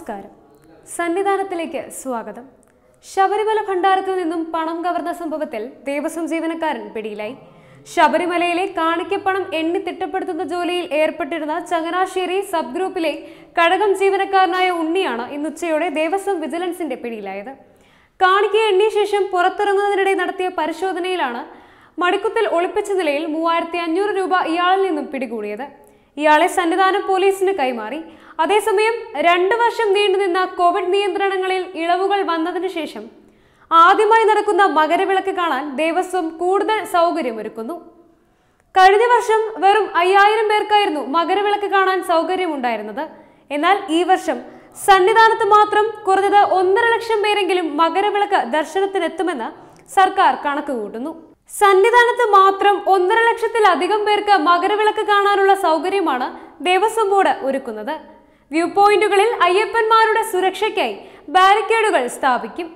നമസ്കാരം സന്നിധാനത്തിലേക്ക് സ്വാഗതം ശബരിമല ഭണ്ഡാരത്തിൽ നിന്നും പണം കവർന്ന സംഭവത്തിൽ ദേവസ്വം ജീവനക്കാരൻ പിടിയിലായി ശബരിമലയിലെ കാണിക്കപ്പണം എണ്ണി തിട്ടപ്പെടുത്തുന്ന ജോലിയിൽ ഏർപ്പെട്ടിരുന്ന ചങ്ങനാശ്ശേരി സബ് ഗ്രൂപ്പിലെ കഴകം ജീവനക്കാരനായ ഉണ്ണിയാണ് ഇന്ന് ഉച്ചയോടെ ദേവസ്വം വിജിലൻസിന്റെ പിടിയിലായത് കാണിക്കയെ എണ്ണിയ ശേഷം പുറത്തിറങ്ങുന്നതിനിടെ നടത്തിയ പരിശോധനയിലാണ് മടിക്കുത്തിൽ ഒളിപ്പിച്ച നിലയിൽ മൂവായിരത്തി അഞ്ഞൂറ് രൂപ ഇയാളിൽ നിന്നും പിടികൂടിയത് ഇയാളെ സന്നിധാനം പോലീസിന് കൈമാറി അതേസമയം രണ്ടു വർഷം നീണ്ടുനിന്ന കോവിഡ് നിയന്ത്രണങ്ങളിൽ ഇളവുകൾ വന്നതിനു ശേഷം ആദ്യമായി നടക്കുന്ന മകരവിളക്ക് കാണാൻ ദേവസ്വം കൂടുതൽ സൗകര്യമൊരുക്കുന്നു കഴിഞ്ഞ വർഷം വെറും അയ്യായിരം പേർക്കായിരുന്നു മകരവിളക്ക് കാണാൻ സൗകര്യമുണ്ടായിരുന്നത് എന്നാൽ ഈ വർഷം സന്നിധാനത്ത് മാത്രം കുറഞ്ഞത് ഒന്നര ലക്ഷം പേരെങ്കിലും മകരവിളക്ക് ദർശനത്തിനെത്തുമെന്ന് സർക്കാർ കണക്കുകൂട്ടുന്നു സന്നിധാനത്ത് മാത്രം ഒന്നര ലക്ഷത്തിലധികം പേർക്ക് മകരവിളക്ക് കാണാനുള്ള സൗകര്യമാണ് ദേവസ്വം ബോർഡ് ഒരുക്കുന്നത് വ്യൂ പോയിന്റുകളിൽ അയ്യപ്പന്മാരുടെ സുരക്ഷയ്ക്കായി ബാരിക്കേഡുകൾ സ്ഥാപിക്കും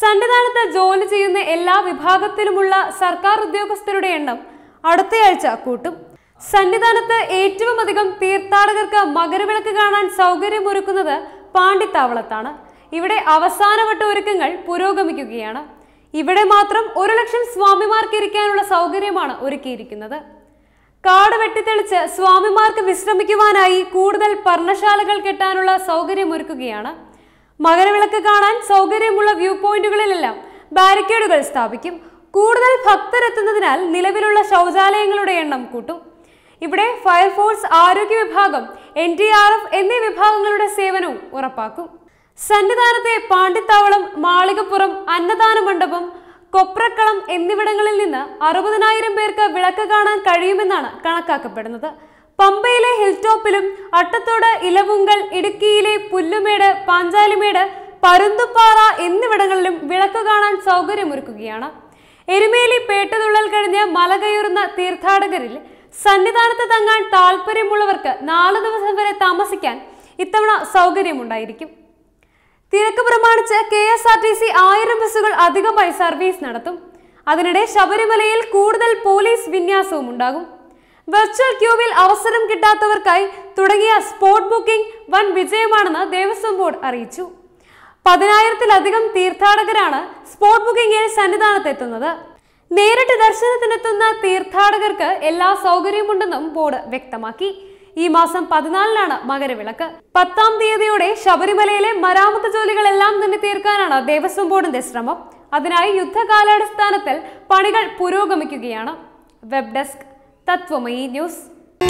സന്നിധാനത്ത് ജോലി ചെയ്യുന്ന എല്ലാ വിഭാഗത്തിലുമുള്ള സർക്കാർ ഉദ്യോഗസ്ഥരുടെ എണ്ണം അടുത്തയാഴ്ച കൂട്ടും സന്നിധാനത്ത് ഏറ്റവും അധികം തീർത്ഥാടകർക്ക് മകരവിളക്ക് കാണാൻ സൗകര്യമൊരുക്കുന്നത് പാണ്ഡിത്താവളത്താണ് ഇവിടെ അവസാനവട്ട ഒരുക്കങ്ങൾ പുരോഗമിക്കുകയാണ് ഇവിടെ മാത്രം ഒരു ലക്ഷം സ്വാമിമാർക്ക് ഇരിക്കാനുള്ള സൗകര്യമാണ് ഒരുക്കിയിരിക്കുന്നത് കാട് വെട്ടിത്തെളിച്ച് സ്വാമിമാർക്ക് വിശ്രമിക്കുവാനായി കൂടുതൽ പർണശാലകൾ കെട്ടാനുള്ള സൗകര്യമൊരുക്കുകയാണ് മകരവിളക്ക് കാണാൻ സൗകര്യമുള്ള വ്യൂ പോയിന്റുകളിലെല്ലാം ബാരിക്കേഡുകൾ സ്ഥാപിക്കും കൂടുതൽ ഭക്തരെത്തുന്നതിനാൽ നിലവിലുള്ള ശൗചാലയങ്ങളുടെ എണ്ണം കൂട്ടും ഇവിടെ ഫയർഫോഴ്സ് ആരോഗ്യ വിഭാഗം എൻ ഡി ആർ എഫ് എന്നീ വിഭാഗങ്ങളുടെ സേവനവും ഉറപ്പാക്കും സന്നിധാനത്തെ പാണ്ഡിത്താവളം മാളികപ്പുറം അന്നദാന മണ്ഡപം കൊപ്രക്കളം എന്നിവിടങ്ങളിൽ നിന്ന് അറുപതിനായിരം പേർക്ക് വിളക്ക് കാണാൻ കഴിയുമെന്നാണ് കണക്കാക്കപ്പെടുന്നത് പമ്പയിലെ ഹിൽ ടോപ്പിലും അട്ടത്തോട് ഇലവുങ്കൽ ഇടുക്കിയിലെ പുല്ലുമേട് പാഞ്ചാലിമേട് പരുന്തുപ്പാറ എന്നിവിടങ്ങളിലും വിളക്ക് കാണാൻ സൗകര്യമൊരുക്കുകയാണ് എരുമേലി പേട്ടതുള്ളൽ കഴിഞ്ഞ് മലകയറുന്ന തീർത്ഥാടകരിൽ സന്നിധാനത്ത് തങ്ങാൻ താല്പര്യമുള്ളവർക്ക് നാല് ദിവസം വരെ താമസിക്കാൻ ഇത്തവണ സൗകര്യമുണ്ടായിരിക്കും പ്രമാണിച്ച് K S R T C ആയിരം ബസ്സുകൾ അധികമായി സർവീസ് നടത്തും അതിനിടെ ശബരിമലയിൽ കൂടുതൽ പോലീസ് വിന്യാസവും ഉണ്ടാകും വെർച്വൽ ക്യൂവിൽ അവസരം കിട്ടാത്തവർക്കായി തുടങ്ങിയ സ്പോട്ട് ബുക്കിംഗ് വൻ വിജയമാണെന്ന് ദേവസ്വം ബോർഡ് അറിയിച്ചു പതിനായിരത്തിലധികം തീർത്ഥാടകരാണ് സ്പോട്ട് ബുക്കിംഗിൽ സന്നിധാനത്തെത്തുന്നത് നേരിട്ട് ദർശനത്തിനെത്തുന്ന തീർത്ഥാടകർക്ക് എല്ലാ സൗകര്യമുണ്ടെന്നും ബോർഡ് വ്യക്തമാക്കി ഈ മാസം പതിനാലിനാണ് മകരവിളക്ക് പത്താം തീയതിയോടെ ശബരിമലയിലെ മരാമത്ത് ജോലികളെല്ലാം തന്നെ തീർക്കാനാണ് ദേവസ്വം ബോർഡിന്റെ ശ്രമം അതിനായി യുദ്ധകാലാടിസ്ഥാനത്തിൽ പണികൾ പുരോഗമിക്കുകയാണ് വെബ് ഡെസ്ക് തത്വമയി ന്യൂസ്